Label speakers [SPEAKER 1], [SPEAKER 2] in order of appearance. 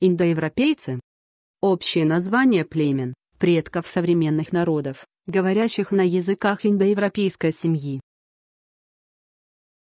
[SPEAKER 1] Индоевропейцы – общее название племен, предков современных народов, говорящих на языках индоевропейской семьи.